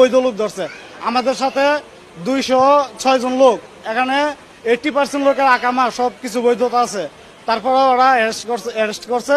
বৈধ লোক ধরছে আমাদের সাথে দুইশো ছয়জন লোক এখানে এইট্টি পার্সেন্ট লোকের আকামা সব কিছু বৈধতা আছে তারপরে ওরা অ্যারেস্ট করছে অ্যারেস্ট করছে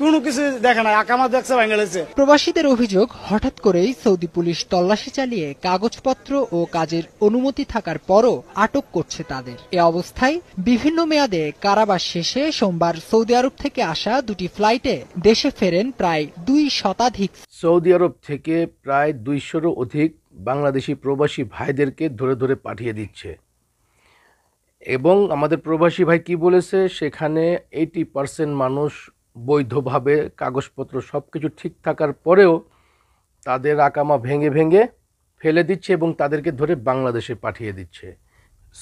কোনো কিছু দেখে আকামা দেখছে প্রবাসীদের অভিযোগ হঠাৎ করেই সৌদি পুলিশ তল্লাশি চালিয়ে কাগজপত্র ও কাজের অনুমতি থাকার পরও আটক করছে তাদের এ অবস্থায় বিভিন্ন মেয়াদে কারাবাস শেষে সোমবার সৌদি আরব থেকে আসা দুটি ফ্লাইটে দেশে ফেরেন প্রায় দুই শতাধিক সৌদি আরব থেকে প্রায় দুইশোরও অধিক বাংলাদেশি প্রবাসী ভাইদেরকে ধরে ধরে পাঠিয়ে দিচ্ছে এবং আমাদের প্রবাসী ভাই কি বলেছে সেখানে এইটি পার্সেন্ট মানুষ বৈধভাবে কাগজপত্র সব কিছু ঠিক থাকার পরেও তাদের আকামা ভেঙে ভেঙে ফেলে দিচ্ছে এবং তাদেরকে ধরে বাংলাদেশে পাঠিয়ে দিচ্ছে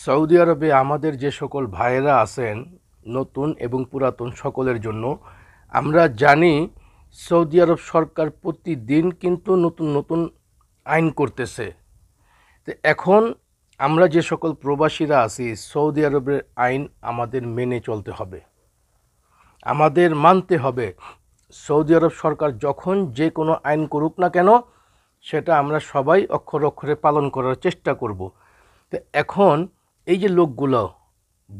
সৌদি আরবে আমাদের যে সকল ভাইয়েরা আছেন নতুন এবং পুরাতন সকলের জন্য আমরা জানি সৌদি আরব সরকার প্রতিদিন কিন্তু নতুন নতুন আইন করতেছে তো এখন আমরা যে সকল প্রবাসীরা আছি সৌদি আরবের আইন আমাদের মেনে চলতে হবে আমাদের মানতে হবে সৌদি আরব সরকার যখন যে কোনো আইন করুক না কেন সেটা আমরা সবাই অক্ষর অক্ষরে পালন করার চেষ্টা করব তো এখন এই যে লোকগুলো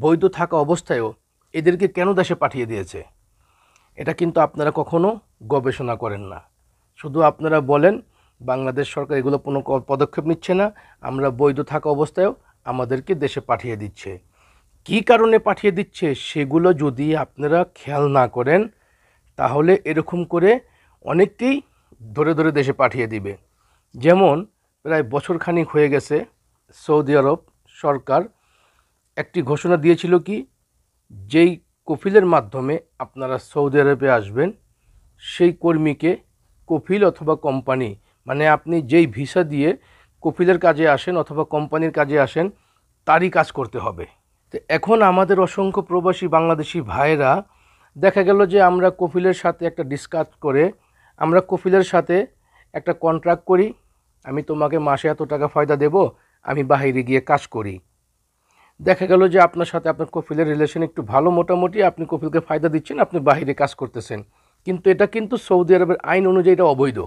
বৈধ থাকা অবস্থায়ও এদেরকে কেন দেশে পাঠিয়ে দিয়েছে এটা কিন্তু আপনারা কখনো গবেষণা করেন না শুধু আপনারা বলেন বাংলাদেশ সরকার এগুলো কোনো পদক্ষেপ নিচ্ছে না আমরা বৈধ থাকা অবস্থায়ও আমাদেরকে দেশে পাঠিয়ে দিচ্ছে কি কারণে পাঠিয়ে দিচ্ছে সেগুলো যদি আপনারা খেয়াল না করেন তাহলে এরকম করে অনেককেই ধরে ধরে দেশে পাঠিয়ে দিবে যেমন প্রায় বছরখানিক হয়ে গেছে সৌদি আরব সরকার একটি ঘোষণা দিয়েছিল কি যেই কফিলের মাধ্যমে আপনারা সৌদি আরবে আসবেন সেই কর্মীকে কফিল অথবা কোম্পানি মানে আপনি যেই ভিসা দিয়ে কফিলের কাজে আসেন অথবা কোম্পানির কাজে আসেন তারই কাজ করতে হবে তো এখন আমাদের অসংখ্য প্রবাসী বাংলাদেশি ভাইরা দেখা গেল যে আমরা কফিলের সাথে একটা ডিসকাস করে আমরা কফিলের সাথে একটা কন্ট্রাক্ট করি আমি তোমাকে মাসে এত টাকা ফায়দা দেব আমি বাহিরে গিয়ে কাজ করি দেখা গেল যে আপনার সাথে আপনার কফিলের রিলেশন একটু ভালো মোটামুটি আপনি কফিলকে ফায়দা দিচ্ছেন আপনি বাহিরে কাজ করতেছেন কিন্তু এটা কিন্তু সৌদি আরবের আইন অনুযায়ী এটা অবৈধ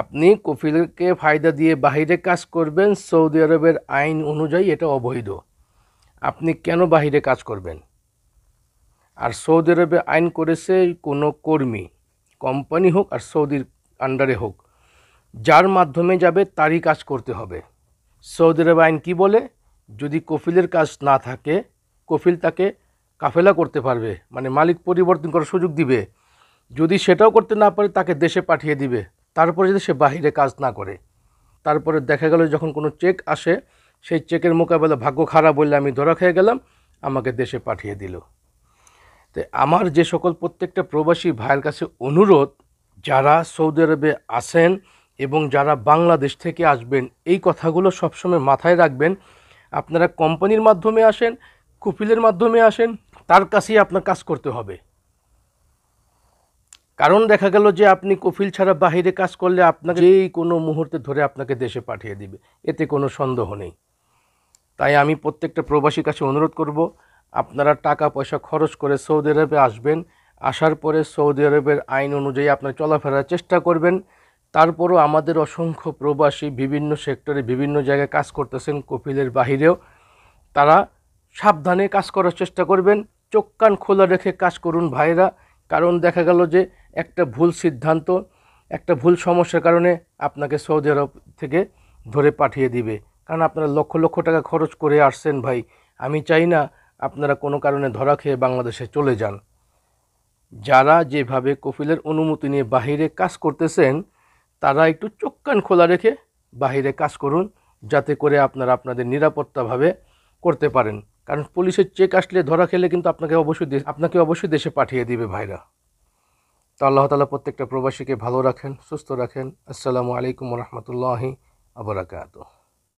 আপনি কফিলকে ফায়দা দিয়ে বাহিরে কাজ করবেন সৌদি আরবের আইন অনুযায়ী এটা অবৈধ আপনি কেন বাহিরে কাজ করবেন আর সৌদি আরবে আইন করেছে কোনো কর্মী কোম্পানি হোক আর সৌদির আন্ডারে হোক যার মাধ্যমে যাবে তারই কাজ করতে হবে সৌদি আরব আইন কি বলে যদি কফিলের কাজ না থাকে কফিল তাকে কাফেলা করতে পারবে মানে মালিক পরিবর্তন করার সুযোগ দিবে যদি সেটাও করতে না পারে তাকে দেশে পাঠিয়ে দিবে তারপরে যদি সে বাহিরে কাজ না করে তারপরে দেখা গেল যখন কোনো চেক আসে সেই চেকের মোকাবেলা ভাগ্য খারাপ বললে আমি ধরা খেয়ে গেলাম আমাকে দেশে পাঠিয়ে দিল তো আমার যে সকল প্রত্যেকটা প্রবাসী ভাইয়ের কাছে অনুরোধ যারা সৌদি আরবে আসেন এবং যারা বাংলাদেশ থেকে আসবেন এই কথাগুলো সবসময় মাথায় রাখবেন আপনারা কোম্পানির মাধ্যমে আসেন কুপিলের মাধ্যমে আসেন তার কাছেই আপনার কাজ করতে হবে কারণ দেখা গেল যে আপনি কফিল ছাড়া বাহিরে কাজ করলে আপনাকে এই কোনো মুহূর্তে ধরে আপনাকে দেশে পাঠিয়ে দিবে এতে কোনো সন্দেহ নেই তাই আমি প্রত্যেকটা প্রবাসীর কাছে অনুরোধ করব আপনারা টাকা পয়সা খরচ করে সৌদি আরবে আসবেন আসার পরে সৌদি আরবের আইন অনুযায়ী আপনার চলাফেরার চেষ্টা করবেন তারপরও আমাদের অসংখ্য প্রবাসী বিভিন্ন সেক্টরে বিভিন্ন জায়গায় কাজ করতেছেন কপিলের বাহিরেও তারা সাবধানে কাজ করার চেষ্টা করবেন চোখ কান খোলা রেখে কাজ করুন ভাইরা কারণ দেখা গেল যে একটা ভুল সিদ্ধান্ত একটা ভুল সমস্যার কারণে আপনাকে সৌদি আরব থেকে ধরে পাঠিয়ে দিবে কারণ আপনারা লক্ষ লক্ষ টাকা খরচ করে আসছেন ভাই আমি চাই না আপনারা কোনো কারণে ধরা খেয়ে বাংলাদেশে চলে যান যারা যেভাবে কফিলের অনুমতি নিয়ে বাহিরে কাজ করতেছেন তারা একটু চোখ কান খোলা রেখে বাহিরে কাজ করুন যাতে করে আপনারা আপনাদের নিরাপত্তাভাবে করতে পারেন কারণ পুলিশের চেক আসলে ধরা খেলে কিন্তু আপনাকে অবশ্যই আপনাকে অবশ্যই দেশে পাঠিয়ে দিবে ভাইরা তো আল্লাহ তালা প্রত্যেকটা প্রবাসীকে ভালো রাখেন সুস্থ রাখেন আসসালামু আলাইকুম রহমতুল্লাহি আবরাকাত